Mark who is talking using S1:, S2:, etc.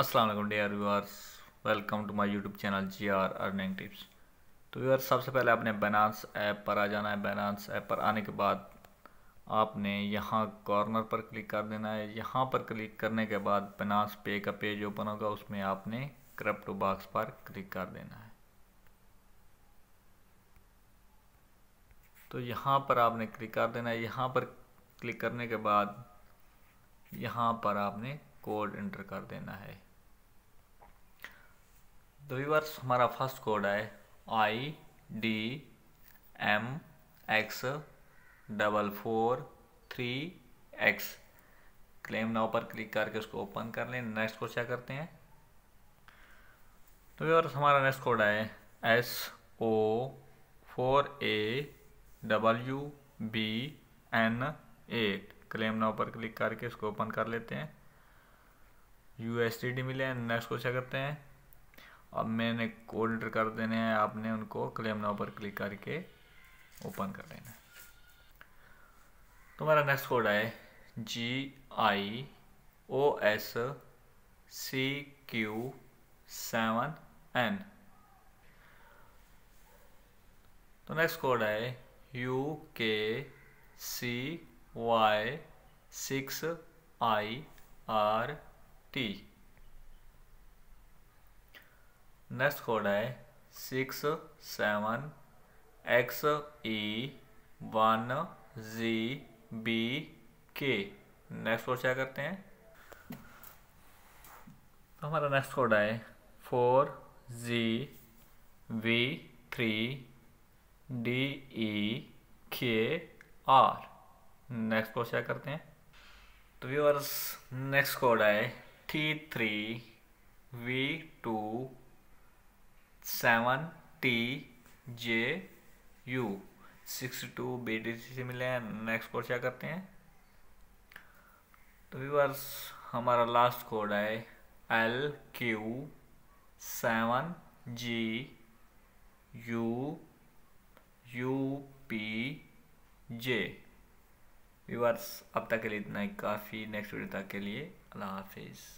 S1: अस्सलाम वालेकुम dear viewers welcome to my YouTube channel G R earning tips तो viewers सबसे पहले आपने बैनांस ऐप पर आ जाना है बैनानस ऐप पर आने के बाद आपने यहाँ कॉर्नर पर क्लिक कर देना है यहाँ पर क्लिक करने के बाद बैनांस पे का पेज ओपन होगा उसमें आपने क्रप्टो बॉक्स पर क्लिक कर देना है तो यहाँ पर आपने क्लिक कर देना है यहाँ पर क्लिक करने के बाद यहाँ पर आपने कोड एंटर कर देना है तो वीवर्स हमारा फर्स्ट कोड है I D M X double four three X claim now पर क्लिक करके उसको ओपन कर लें नेक्स्ट कोड क्या करते हैं तो वीवर्स हमारा नेक्स्ट कोड है S O four A W B N eight claim now पर क्लिक करके इसको ओपन कर लेते हैं यू एस डी मिले हैं नेक्स्ट को चेक करते हैं अब मैंने कोड एंटर कर देने हैं आपने उनको क्लेम नाव पर क्लिक करके ओपन कर देना है तो हमारा नेक्स्ट कोड है G I O S C Q seven N तो नेक्स्ट कोड है U K C Y six I R T next code है six seven X E one G B K next code क्या करते हैं तो हमारा next code है four G V three D E K R next code क्या करते हैं तो व्यूअर्स नेक्स्ट कोड है three V two seven T J you six two B D C से मिले हैं नेक्स्ट कोड क्या करते हैं तो व्यूवर्स हमारा लास्ट कोड है L Q seven G U U P J viewers अब तक के लिए इतना ही काफ़ी नेक्स्ट वीडियो तक के लिए अल्लाह हाफिज़